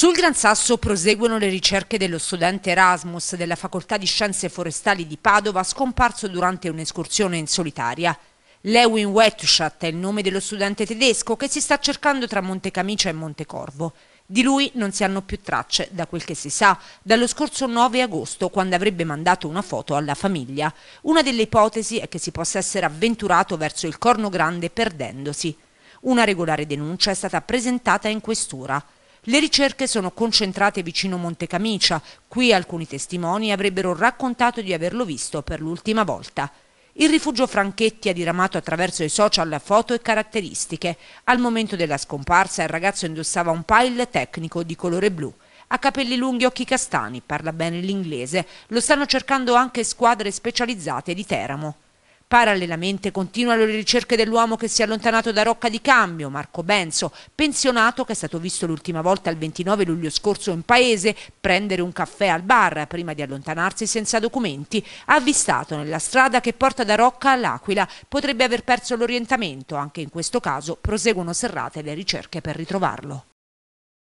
Sul Gran Sasso proseguono le ricerche dello studente Erasmus della Facoltà di Scienze Forestali di Padova scomparso durante un'escursione in solitaria. Lewin Wetschat è il nome dello studente tedesco che si sta cercando tra Monte Camicia e Monte Corvo. Di lui non si hanno più tracce, da quel che si sa, dallo scorso 9 agosto, quando avrebbe mandato una foto alla famiglia. Una delle ipotesi è che si possa essere avventurato verso il Corno Grande perdendosi. Una regolare denuncia è stata presentata in questura. Le ricerche sono concentrate vicino Montecamicia, qui alcuni testimoni avrebbero raccontato di averlo visto per l'ultima volta. Il rifugio Franchetti ha diramato attraverso i social foto e caratteristiche. Al momento della scomparsa il ragazzo indossava un pile tecnico di colore blu. Ha capelli lunghi, e occhi castani, parla bene l'inglese. Lo stanno cercando anche squadre specializzate di Teramo. Parallelamente continuano le ricerche dell'uomo che si è allontanato da Rocca di Cambio, Marco Benzo, pensionato che è stato visto l'ultima volta il 29 luglio scorso in paese prendere un caffè al bar prima di allontanarsi senza documenti, avvistato nella strada che porta da Rocca all'Aquila, potrebbe aver perso l'orientamento, anche in questo caso proseguono serrate le ricerche per ritrovarlo.